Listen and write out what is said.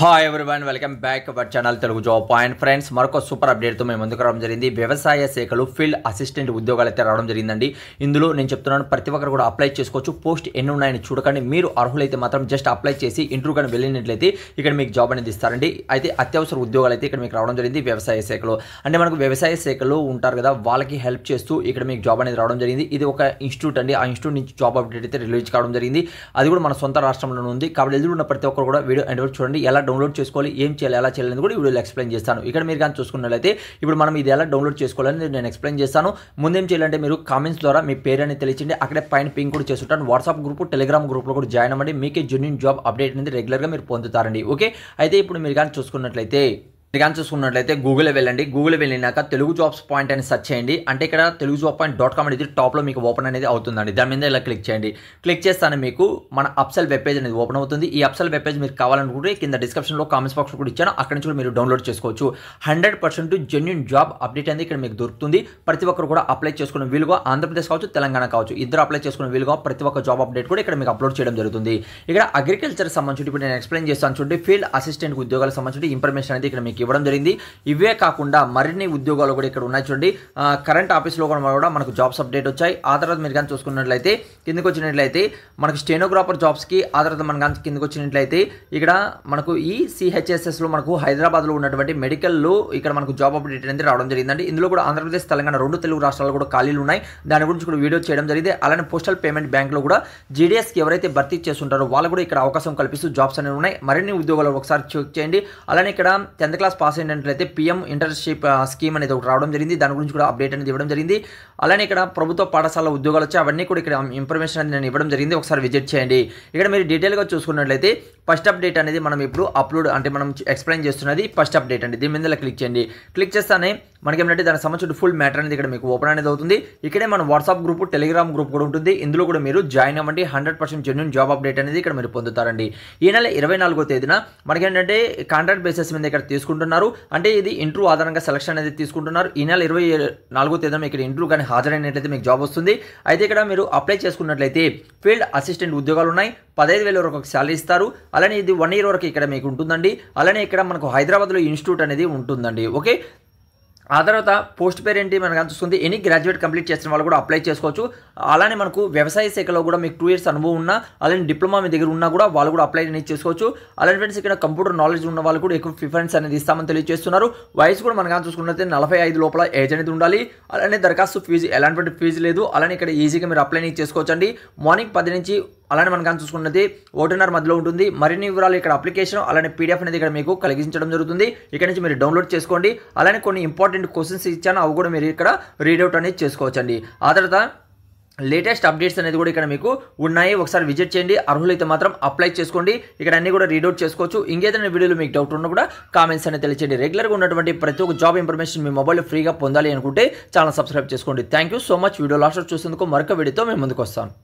hi one welcome back our channel Telugu job point friends మరొక super అప్డేట్తో మేము ముందుకు రావడం జరిగింది వ్యవసాయ శాఖలు ఫీల్డ్ అసిస్టెంట్ ఉద్యోగాలు అయితే రావడం జరిగిందండి ఇందులో నేను చెప్తున్నాను ప్రతి ఒక్కరు కూడా అప్లై చేసుకోవచ్చు పోస్ట్ ఎన్ని ఉన్నాయని చూడకండి మీరు అర్హులైతే మాత్రం జస్ట్ అప్లై చేసి ఇంటర్వ్యూ కానీ వెళ్ళినట్లయితే ఇక్కడ మీకు జాబ్ అనేది ఇస్తారండి అయితే అత్యవసర ఉద్యోగాలు అయితే ఇక్కడ మీకు రావడం జరిగింది వ్యవసాయ శాఖలో అంటే మనకు వ్యవసాయ శాఖలు ఉంటారు కదా వాళ్ళకి హెల్ప్ చేస్తూ ఇక్కడ మీకు జాబ్ అనేది రావడం జరిగింది ఇది ఒక ఇన్స్టిట్యూట్ అండి ఆ ఇన్స్టిట్యూట్ నుంచి జాబ్ అప్డేట్ అయితే రిలీజ్ కావడం జరిగింది అది కూడా మన సొంత రాష్ట్రంలోనే ఉంది కాబట్టి ఎదురున్న ప్రతి ఒక్కరు కూడా వీడియో అండ్ చూడండి ఎలా డౌన్లోడ్ చేసుకోవాలి ఏం చేయాలి ఎలా చేయాలని కూడా వీడియోలో ఎక్స్ప్లెయిన్ చేస్తాను ఇక్కడ మీరు కానీ చూసుకున్నట్లయితే ఇప్పుడు మనం ఇది ఎలా డౌన్లోడ్ చేసుకోవాలని నేను ఎక్స్ప్లెయిన్ చేస్తాను ముందేం చేయాలంటే మీరు కామెంట్స్ ద్వారా మీ పేరు అనేది తెలియచండి అక్కడే పైన పింక్ కూడా ఉంటాను వాట్సాప్ గ్రూప్ టెలిగ్రామ్ గ్రూప్లో కూడా జాయిన్ అవ్వండి మీకే జెన్యున్ జాబ్ అప్డేట్ అనేది రెగ్యులర్గా మీరు పొందుతారండి ఓకే అయితే ఇప్పుడు మీరు కానీ చూసుకున్నట్లయితే మీరు చూసుకున్నట్లయితే గూగుల్ వెళ్ళండి గూగుల్ వెళ్ళినాక తెలుగు జాబ్స్ పాయింట్ అని సర్చ్ చేయండి అంటే ఇక్కడ Telugu job point dot com అనేది టాప్లో మీకు ఓపెన్ అనేది అవుతుందండి దాని మీద ఇలా క్లిక్ చేయండి క్లిక్ చేస్తాను మీకు మన అప్సెల్ వెబ్ పేజ్ అనేది ఓపెన్ అవుతుంది ఈ అప్సెల్ వెబ్ పేజ్ మీరు కావాలనుకుంటే కింద డిస్క్రిప్షన్లో కామెంట్స్ బాక్స్ కూడా ఇచ్చాను అక్కడి నుంచి కూడా మీరు డౌన్లోడ్ చేసుకోవచ్చు hundred percent genuine job update అనేది ఇక్కడ మీకు దొరుకుతుంది ప్రతి ఒక్కరు కూడా అప్లై చేసుకున్న వీలుగా ఆంధ్రప్రదేశ్ కావచ్చు తెలంగాణ కావచ్చు ఇద్దరు అప్లై చేసుకునే వీలుగా ప్రతి ఒక్క జాబ్ అప్డేట్ కూడా ఇక్కడ మీకు అప్లోడ్ చేయడం జరుగుతుంది ఇక్కడ అగ్రికల్చర్ సంబంధించి ఇప్పుడు నేను ఎక్స్ప్లెయిన్ చేస్తాను చూడండి ఫీల్డ్ అసిస్టెంట్ ఉద్యోగాలకు సంబంధించి ఇన్ఫర్మేషన్ అనేది ఇక్కడ మీకు మీకు ఇవ్వడం జరిగింది ఇవే కాకుండా మరిన్ని ఉద్యోగాలు కూడా ఇక్కడ ఉన్నాయి చూడండి కరెంట్ ఆఫీస్లో కూడా మనకు జాబ్స్ అప్డేట్ వచ్చాయి ఆ తర్వాత మీరు కానీ చూసుకున్నట్లయితే కిందకు వచ్చినట్లయితే మనకు స్టెనోగ్రాఫర్ జాబ్స్కి ఆ తర్వాత మన కానీ కిందకు వచ్చినట్లయితే ఇక్కడ మనకు ఈ సిహెచ్ఎస్ఎస్లో మనకు హైదరాబాద్లో ఉన్నటువంటి మెడికల్లో ఇక్కడ మనకు జాబ్ అప్డేట్ అనేది రావడం జరిగిందండి ఇందులో కూడా ఆంధ్రప్రదేశ్ తెలంగాణ రెండు తెలుగు రాష్ట్రాలు కూడా ఖాళీలు ఉన్నాయి దాని గురించి కూడా వీడియో చేయడం జరిగింది అలానే పోస్టల్ పేమెంట్ బ్యాంక్లో కూడా జీడీఎస్కి ఎవరైతే భర్తీ చేస్తుంటారో వాళ్ళు కూడా ఇక్కడ అవకాశం కల్పిస్తూ జాబ్స్ అనేవి ఉన్నాయి మరిన్ని ఉద్యోగాలు ఒకసారి చెక్ చేయండి అలానే ఇక్కడ టెన్త్ క్లాస్ క్లాస్ పాస్ అయినట్లయితే పీఎం ఇంటర్న్షిప్ స్కీమ్ అనేది ఒకటి రావడం జరిగింది దాని గురించి కూడా అప్డేట్ అనేది ఇవ్వడం జరిగింది అలానే ఇక్కడ ప్రభుత్వ పాఠశాల ఉద్యోగాలు వచ్చి అవన్నీ కూడా ఇక్కడ ఇన్ఫర్మేషన్ అనేది నేను ఇవ్వడం జరిగింది ఒకసారి విజిట్ చేయండి ఇక్కడ మీరు డీటెయిల్గా చూసుకున్నట్లయితే ఫస్ట్ అప్డేట్ అనేది మనం ఇప్పుడు అప్లోడ్ అంటే మనం ఎక్స్ప్లెయిన్ చేస్తున్నది ఫస్ట్ అప్డేట్ అండి దీని మీద క్లిక్ చేయండి క్లిక్ చేస్తానే మనకేమంటే దానికి సంబంధించిన ఫుల్ మ్యాటర్ అనేది ఇక్కడ మీకు ఓపెన్ అనేది అవుతుంది ఇక్కడే మన వాట్సాప్ గ్రూప్ టెలిగ్రామ్ గ్రూప్ కూడా ఉంటుంది ఇందులో కూడా మీరు జాయిన్ అవ్వండి హండ్రెడ్ పర్సెంట్ జాబ్ అప్డేట్ అనేది ఇక్కడ మీరు పొందుతారండి ఈ నెల ఇరవై నాలుగో తేదీన మనకేంటంటే కాంట్రాక్ట్ బేసిస్ మీద ఇక్కడ తీసుకుంటున్నారు అంటే ఇది ఇంటర్వ్యూ ఆధారంగా సెలక్షన్ అనేది తీసుకుంటున్నారు ఈ నెల ఇరవై నాలుగో తేదీన ఇక్కడ ఇంటర్వ్యూ కానీ హాజరైనట్లయితే మీకు జాబ్ వస్తుంది అయితే ఇక్కడ మీరు అప్లై చేసుకున్నట్లయితే ఫీల్డ్ అసిస్టెంట్ ఉద్యోగాలు ఉన్నాయి పదహైదు వేల వరకు శాలరీ ఇస్తారు అలానే ఇది వన్ ఇయర్ వరకు ఇక్కడ మీకు ఉంటుందండి అలానే ఇక్కడ మనకు హైదరాబాద్లో ఇన్స్టిట్యూట్ అనేది ఉంటుందండి ఓకే ఆ తర్వాత పోస్ట్ పేరు ఏంటి మనకు అనిపిస్తుంది ఎనీ గ్రాడ్యుయేట్ కంప్లీట్ చేసిన వాళ్ళు కూడా అప్లై చేసుకోవచ్చు అలానే మనకు వ్యవసాయ శాఖలో కూడా మీకు టూ ఇయర్స్ అనుభవం ఉన్నా అలానే డిప్లొమా మీ దగ్గర ఉన్నా కూడా వాళ్ళు కూడా అప్లై అనేది చేసుకోవచ్చు అలానే ఫ్రెండ్స్ ఇక్కడ కంప్యూటర్ నాలెడ్జ్ ఉన్న వాళ్ళు కూడా ఎక్కువ ప్రిఫరెన్స్ అనేది ఇస్తామని తెలియజేస్తున్నారు వయసు కూడా మనకు చూసుకున్నట్లయితే నలభై ఐదు లోపల ఏజ్ అనేది ఉండాలి అలానే దరఖాస్తు ఫీజు ఎలాంటి ఫీజు లేదు అలానే ఇక్కడ ఈజీగా మీరు అప్లై అనేది చేసుకోవచ్చండి మార్నింగ్ పది నుంచి అలానే మనం కానీ చూసుకున్నది ఓటున్నర మధ్యలో ఉంటుంది మరిన్ని వివరాలు ఇక్కడ అప్లికేషన్ అలానే పీడిఎఫ్ అనేది ఇక్కడ మీకు కలిగించడం జరుగుతుంది ఇక్కడ నుంచి మీరు డౌన్లోడ్ చేసుకోండి అలానే కొన్ని ఇంపార్టెంట్ క్వశ్చన్స్ ఇచ్చాను అవి కూడా మీరు ఇక్కడ రీడౌట్ అనేది చేసుకోవచ్చండి ఆ తర్వాత లేటెస్ట్ అప్డేట్స్ అనేది కూడా ఇక్కడ మీకు ఉన్నాయి ఒకసారి విజిట్ చేయండి అర్హులైతే మాత్రం అప్లై చేసుకోండి ఇక్కడ అన్ని కూడా రీడౌట్ చేసుకోవచ్చు ఇంకేదైనా వీడియోలో మీకు డౌట్ ఉన్నా కూడా కామెంట్స్ అనేది తెలియచేయండి రెగ్యులర్గా ఉన్నటువంటి ప్రతి ఒక్క జాబ్ ఇన్ఫర్మేషన్ మీ మొబైల్లో ఫ్రీగా పొందాలి అనుకుంటే ఛానల్ సబ్స్క్రైబ్ చేసుకోండి thank so much video last చూసేందుకు మరొక వీడియోతో మేము ముందుకు వస్తాను